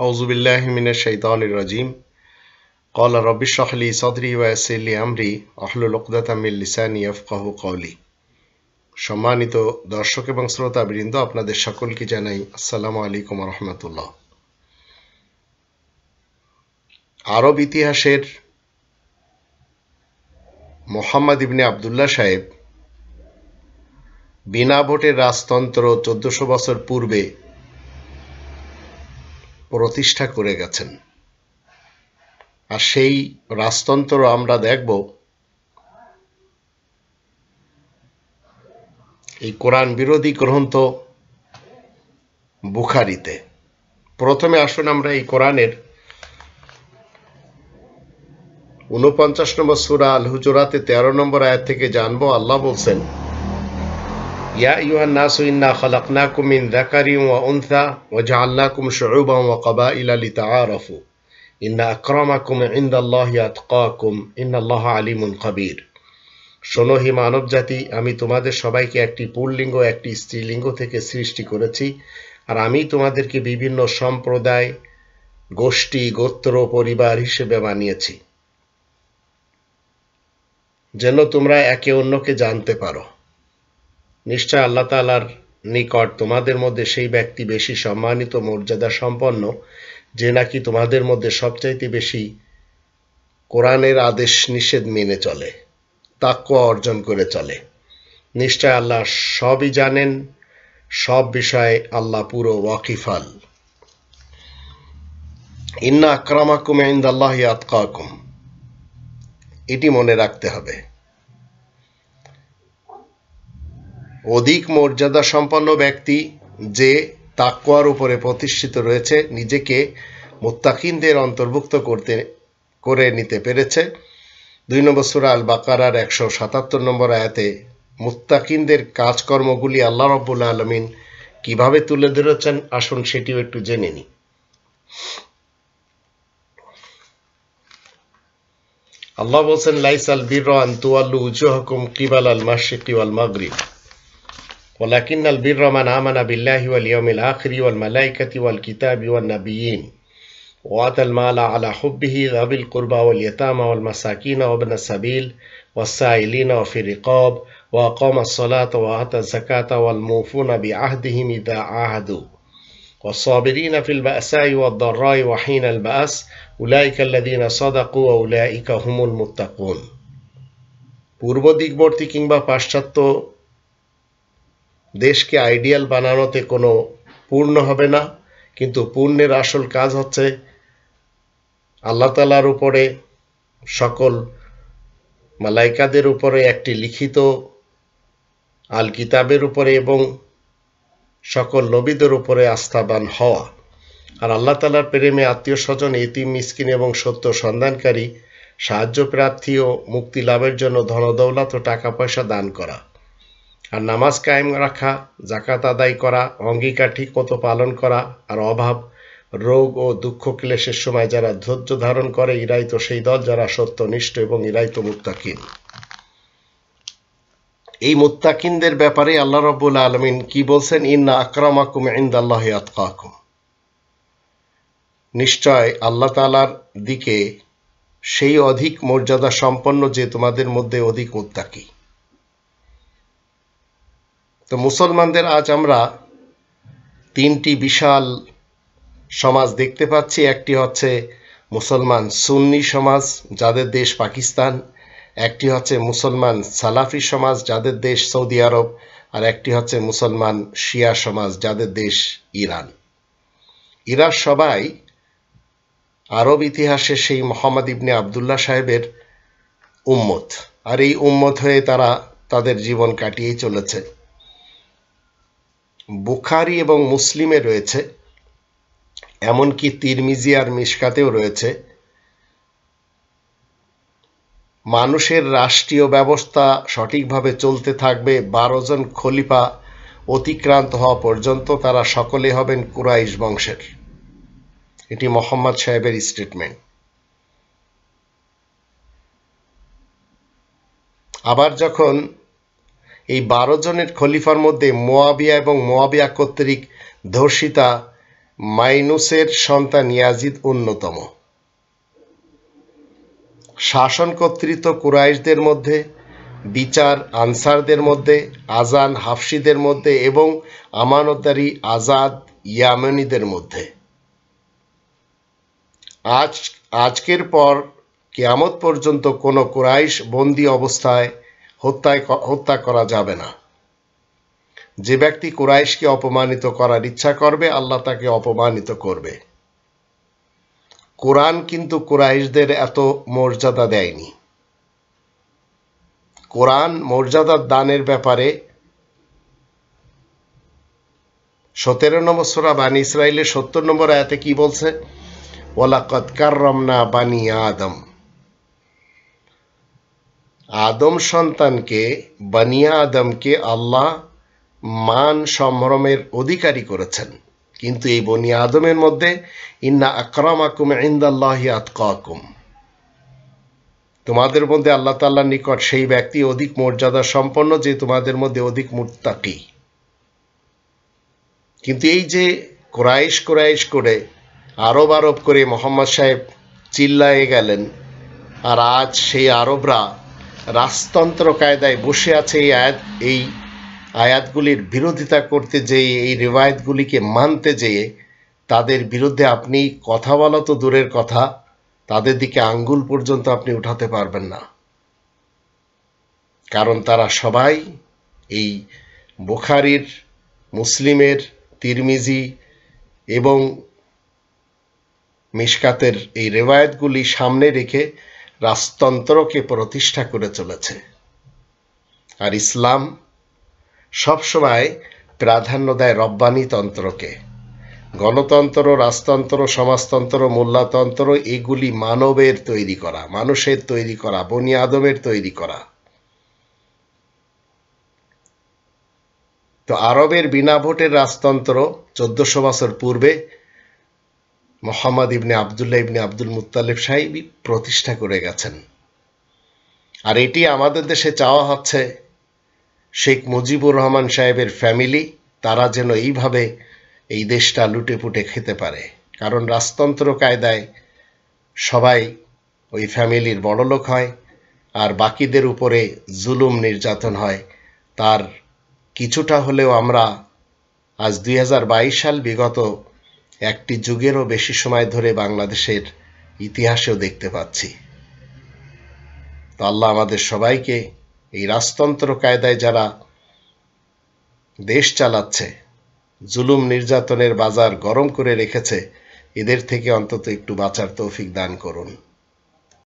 أعوذ call من الشيطان الرجيم قال رب সম্মানিত দর্শক এবং শ্রোতা বৃন্দ আপনাদের সকলকে জানাই আসসালামু আলাইকুম রহমতুল্লাহ আরব ইতিহাসের মোহাম্মদ ইবনে আবদুল্লাহ সাহেব বিনা ভোটের রাজতন্ত্র চোদ্দশো বছর পূর্বে প্রতিষ্ঠা করে গেছেন আর সেই রাজতন্ত্র আমরা দেখব এই কোরআন বিরোধী গ্রন্থ বুখারিতে প্রথমে আসুন আমরা এই কোরআনের উনপঞ্চাশ নম্বর সুরা আল হুজুরাতে তেরো নম্বর আয়াত থেকে জানবো আল্লাহ বলছেন ইয়া ইউহান নাসু ইন্না খলাকনাকুম মিন যাকারিন ওয়া উনসা ওয়া জাআলনাকুম শুউবান ওয়া কাবাইলা লিতাআরাফু ইন্না আকরামাকুম ইনদাল্লাহি আতকাকুম ইন্নাল্লাহা আলিমুন খবীর শোনো হে মানব জাতি আমি তোমাদের সবাইকে একটি পুল্লিঙ্গ একটি স্ত্রীলিঙ্গ থেকে সৃষ্টি করেছি আর আমি তোমাদেরকে বিভিন্ন সম্প্রদায় গোষ্ঠী গোত্র পরিবার হিসেবে বানিয়েছি যেন তোমরা একে অন্যকে জানতে পারো নিশ্চয় আল্লাহ তালার নিকট তোমাদের মধ্যে সেই ব্যক্তি বেশি সম্মানিত মর্যাদা সম্পন্ন যে নাকি তোমাদের মধ্যে সবচাইতে বেশি কোরআনের আদেশ নিষেধ মেনে চলে তাকুয়া অর্জন করে চলে নিশ্চয় আল্লাহ সবই জানেন সব বিষয়ে আল্লাহ পুরো ওয়াকিফাল ইন্না আক্রামাকুম ইন্দাল্লাহ আতকাকুম এটি মনে রাখতে হবে অধিক মর্যাদা সম্পন্ন ব্যক্তি যে তাকুয়ার উপরে প্রতিষ্ঠিত রয়েছে নিজেকে মোত্তাকিনদের অন্তর্ভুক্ত করতে করে নিতে পেরেছে দুই নম্বর সুরা আল বাকারার একশো সাতাত্তর নম্বর আয়াতে মুত্তাকিনদের কাজকর্মগুলি আল্লাহ রব্বুল আলমিন কিভাবে তুলে ধরেছেন আসুন সেটিও একটু জেনে নিই আল্লাহ বলছেন লাইসাল বীর আন্তুয়াল্লু উজুহকুম কিবাল আল মাসিক ওয়াল মাগরিব ولكن البر من آمن بالله واليوم الآخر والملائكة والكتاب والنبيين وآتى المال على حبه ذوي القربى واليتامى والمساكين وابن السبيل والسائلين وفي الرقاب وأقام الصلاة وآتى الزكاة والموفون بعهدهم إذا عاهدوا والصابرين في البأساء والضراء وحين البأس أولئك الذين صدقوا وأولئك هم المتقون পূর্ব দিকবর্তী কিংবা পাশ্চাত্য দেশকে আইডিয়াল বানানোতে কোনো পূর্ণ হবে না কিন্তু পূর্ণের আসল কাজ হচ্ছে আল্লাহ তালার উপরে সকল মালাইকাদের উপরে একটি লিখিত আল কিতাবের উপরে এবং সকল নবীদের উপরে আস্থাবান হওয়া আর আল্লাহ তালার প্রেমে আত্মীয় স্বজন ইতিম মিসকিন এবং সত্য সন্ধানকারী সাহায্য প্রার্থী ও মুক্তি লাভের জন্য ধনদৌলত ও টাকা পয়সা দান করা আর নামাজ কায়েম রাখা জাকাত আদায় করা অঙ্গীকার মতো পালন করা আর অভাব রোগ ও দুঃখ ক্লেশের সময় যারা ধৈর্য ধারণ করে ইরাই তো সেই দল যারা সত্যনিষ্ঠ এবং ইরাই তো মুক্তাকিন এই মুত্তাকিনদের ব্যাপারে আল্লাহ রব্বুল আলমিন কি বলছেন ইন্না আকরাম আকুম ইন্দ আল্লাহ আতকাকুম নিশ্চয় আল্লাহ তালার দিকে সেই অধিক মর্যাদা সম্পন্ন যে তোমাদের মধ্যে অধিক মুত্তাকি তো মুসলমানদের আজ আমরা তিনটি বিশাল সমাজ দেখতে পাচ্ছি একটি হচ্ছে মুসলমান সুন্নি সমাজ যাদের দেশ পাকিস্তান একটি হচ্ছে মুসলমান সালাফি সমাজ যাদের দেশ সৌদি আরব আর একটি হচ্ছে মুসলমান শিয়া সমাজ যাদের দেশ ইরান ইরা সবাই আরব ইতিহাসে সেই মোহাম্মদ ইবনে আবদুল্লাহ সাহেবের উম্মত আর এই উম্মত হয়ে তারা তাদের জীবন কাটিয়েই চলেছে বুখারি এবং মুসলিমে রয়েছে এমনকি তিরমিজি আর মিশকাতেও রয়েছে মানুষের রাষ্ট্রীয় ব্যবস্থা সঠিকভাবে চলতে থাকবে বারো জন খলিফা অতিক্রান্ত হওয়া পর্যন্ত তারা সকলে হবেন কুরাইশ বংশের এটি মোহাম্মদ সাহেবের স্টেটমেন্ট আবার যখন এই বারো জনের খলিফার মধ্যে মোয়াবিয়া এবং মোয়াবিয়া কর্তৃক ধর্ষিতা মাইনুসের সন্তান ইয়াজিদ অন্যতম শাসন কর্তৃত্ব কুরাইশদের মধ্যে বিচার আনসারদের মধ্যে আজান হাফসিদের মধ্যে এবং আমানতারি আজাদ ইয়ামেনিদের মধ্যে আজ আজকের পর কেয়ামত পর্যন্ত কোনো কুরাইশ বন্দি অবস্থায় হত্যায় হত্যা করা যাবে না যে ব্যক্তি কোরাইশকে অপমানিত করার ইচ্ছা করবে আল্লাহ তাকে অপমানিত করবে কোরআন কিন্তু কোরাইশদের এত মর্যাদা দেয়নি কোরআন মর্যাদার দানের ব্যাপারে সতেরো নম্বর সোরা বানী ইসরায়েলের সত্তর নম্বর আয়াতে কি বলছে কৎকার রমনা বানী আদম আদম সন্তানকে বানিয়া আদমকে আল্লাহ মান সম্ভ্রমের অধিকারী করেছেন কিন্তু এই বনিয়া আদমের মধ্যে ইন্না আকরাম আকুম ইন্দাল্লাহি আতকুম তোমাদের মধ্যে আল্লাহ তাল্লাহ নিকট সেই ব্যক্তি অধিক মর্যাদা সম্পন্ন যে তোমাদের মধ্যে অধিক মুর্তাকি কিন্তু এই যে ক্রাইশ ক্রাইশ করে আরব আরব করে মোহাম্মদ সাহেব চিল্লায়ে গেলেন আর আজ সেই আরবরা রাজতন্ত্র কায়দায় বসে আছে এই আয়াত এই আয়াতগুলির বিরোধিতা করতে যেয়ে এই রেওয়ায়তগুলিকে মানতে যেয়ে তাদের বিরুদ্ধে আপনি কথা বলা তো দূরের কথা তাদের দিকে আঙ্গুল পর্যন্ত আপনি উঠাতে পারবেন না কারণ তারা সবাই এই বোখারির মুসলিমের তিরমিজি এবং মিসকাতের এই রেওয়ায়তগুলি সামনে রেখে রাজতন্ত্রকে প্রতিষ্ঠা করে চলেছে আর ইসলাম সবসময় প্রাধান্য দেয় রব্বানি তন্ত্রকে গণতন্ত্র রাজতন্ত্র সমাজতন্ত্র মোল্লাতন্ত্র এগুলি মানবের তৈরি করা মানুষের তৈরি করা বনি আদমের তৈরি করা তো আরবের বিনা ভোটের রাজতন্ত্র চোদ্দশো বছর পূর্বে মোহাম্মদ ইবনে আবদুল্লাহ ইবনে আব্দুল মুতালিব সাহেবই প্রতিষ্ঠা করে গেছেন আর এটি আমাদের দেশে চাওয়া হচ্ছে শেখ মুজিবুর রহমান সাহেবের ফ্যামিলি তারা যেন এইভাবে এই দেশটা লুটে পুটে খেতে পারে কারণ রাজতন্ত্র কায়দায় সবাই ওই ফ্যামিলির বড়লোক হয় আর বাকিদের উপরে জুলুম নির্যাতন হয় তার কিছুটা হলেও আমরা আজ দুই সাল বিগত একটি যুগেরও বেশি সময় ধরে বাংলাদেশের ইতিহাসেও দেখতে পাচ্ছি তো আল্লাহ আমাদের সবাইকে এই রাজতন্ত্র কায়দায় যারা দেশ চালাচ্ছে জুলুম নির্যাতনের বাজার গরম করে রেখেছে এদের থেকে অন্তত একটু বাঁচার তৌফিক দান করুন